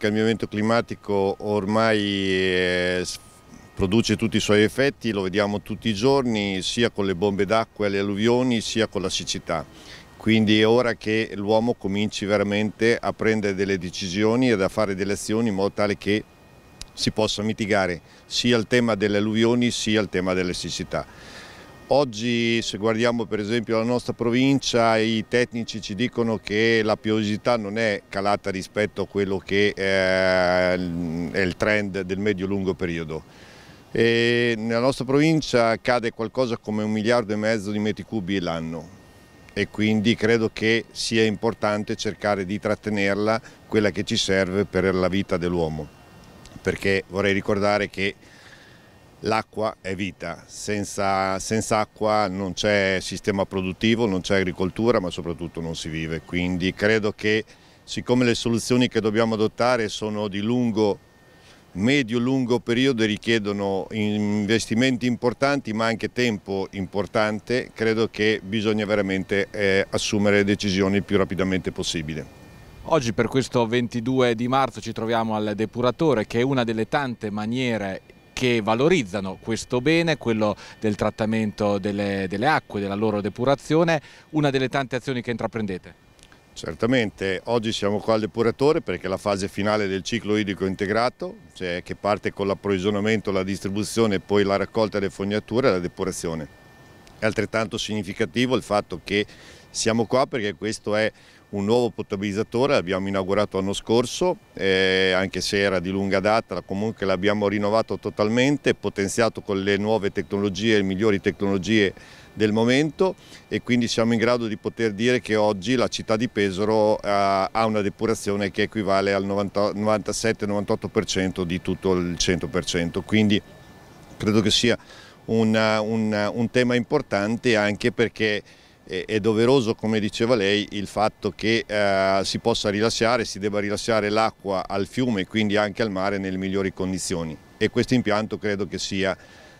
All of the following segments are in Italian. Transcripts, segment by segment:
Il cambiamento climatico ormai eh, produce tutti i suoi effetti, lo vediamo tutti i giorni, sia con le bombe d'acqua e le alluvioni, sia con la siccità. Quindi è ora che l'uomo cominci veramente a prendere delle decisioni e a fare delle azioni in modo tale che si possa mitigare sia il tema delle alluvioni sia il tema delle siccità. Oggi se guardiamo per esempio la nostra provincia i tecnici ci dicono che la piovosità non è calata rispetto a quello che eh, è il trend del medio-lungo periodo. E nella nostra provincia cade qualcosa come un miliardo e mezzo di metri cubi l'anno e quindi credo che sia importante cercare di trattenerla quella che ci serve per la vita dell'uomo perché vorrei ricordare che L'acqua è vita, senza, senza acqua non c'è sistema produttivo, non c'è agricoltura, ma soprattutto non si vive. Quindi credo che siccome le soluzioni che dobbiamo adottare sono di lungo, medio-lungo periodo e richiedono investimenti importanti ma anche tempo importante, credo che bisogna veramente eh, assumere decisioni il più rapidamente possibile. Oggi per questo 22 di marzo ci troviamo al depuratore che è una delle tante maniere che valorizzano questo bene, quello del trattamento delle, delle acque, della loro depurazione, una delle tante azioni che intraprendete? Certamente, oggi siamo qua al depuratore perché è la fase finale del ciclo idrico integrato, cioè che parte con l'approvvigionamento, la distribuzione, e poi la raccolta delle fognature e la depurazione. È altrettanto significativo il fatto che siamo qua perché questo è un nuovo potabilizzatore, l'abbiamo inaugurato l'anno scorso, eh, anche se era di lunga data, comunque l'abbiamo rinnovato totalmente, potenziato con le nuove tecnologie, le migliori tecnologie del momento e quindi siamo in grado di poter dire che oggi la città di Pesaro eh, ha una depurazione che equivale al 97-98% di tutto il 100%, quindi credo che sia un, un, un tema importante anche perché è doveroso, come diceva lei, il fatto che eh, si possa rilasciare, si debba rilasciare l'acqua al fiume e quindi anche al mare nelle migliori condizioni e questo impianto credo che sia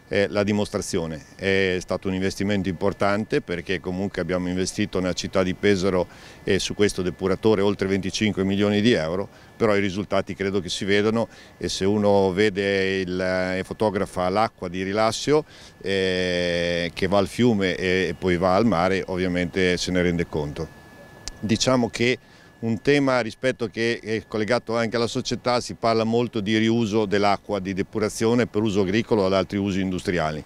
eh, la dimostrazione. È stato un investimento importante perché comunque abbiamo investito nella città di Pesaro e su questo depuratore oltre 25 milioni di euro, però i risultati credo che si vedano e se uno vede il, eh, e fotografa l'acqua di rilascio eh, che va al fiume e, e poi va al mare ovviamente se ne rende conto. Diciamo che un tema rispetto che è collegato anche alla società, si parla molto di riuso dell'acqua, di depurazione per uso agricolo ad altri usi industriali.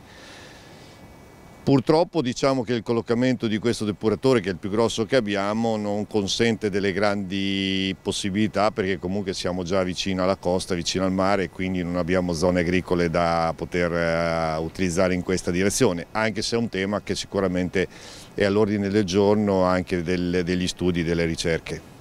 Purtroppo diciamo che il collocamento di questo depuratore, che è il più grosso che abbiamo, non consente delle grandi possibilità perché comunque siamo già vicino alla costa, vicino al mare, quindi non abbiamo zone agricole da poter eh, utilizzare in questa direzione, anche se è un tema che sicuramente è all'ordine del giorno anche degli studi, delle ricerche.